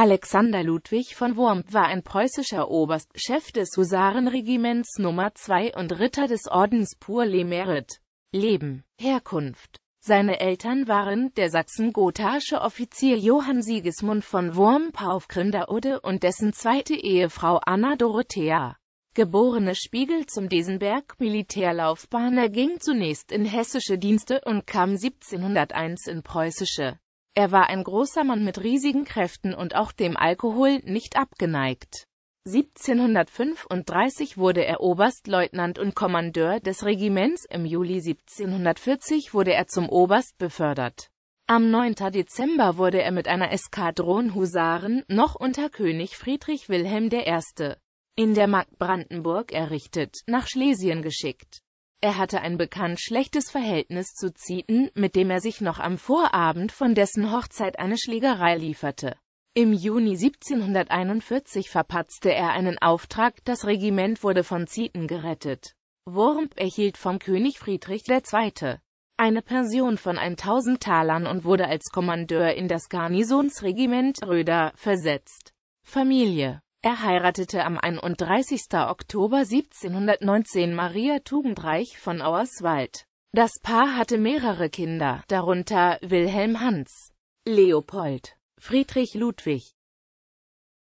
Alexander Ludwig von Wurm war ein preußischer Oberst, Chef des Husarenregiments Nummer 2 und Ritter des Ordens Pur Le Mérites. Leben, Herkunft Seine Eltern waren der sachsen-gothaische Offizier Johann Sigismund von Wurm auf Grinderode und dessen zweite Ehefrau Anna Dorothea. Geborene Spiegel zum Desenberg Militärlaufbahn er ging zunächst in hessische Dienste und kam 1701 in preußische er war ein großer Mann mit riesigen Kräften und auch dem Alkohol nicht abgeneigt. 1735 wurde er Oberstleutnant und Kommandeur des Regiments, im Juli 1740 wurde er zum Oberst befördert. Am 9. Dezember wurde er mit einer Eskadron Husaren noch unter König Friedrich Wilhelm I. in der Mark Brandenburg errichtet, nach Schlesien geschickt. Er hatte ein bekannt schlechtes Verhältnis zu Zieten, mit dem er sich noch am Vorabend von dessen Hochzeit eine Schlägerei lieferte. Im Juni 1741 verpatzte er einen Auftrag, das Regiment wurde von Zieten gerettet. Wurmb erhielt vom König Friedrich II. eine Pension von 1000 Talern und wurde als Kommandeur in das Garnisonsregiment Röder versetzt. Familie er heiratete am 31. Oktober 1719 Maria Tugendreich von Auerswald. Das Paar hatte mehrere Kinder, darunter Wilhelm Hans, Leopold, Friedrich Ludwig,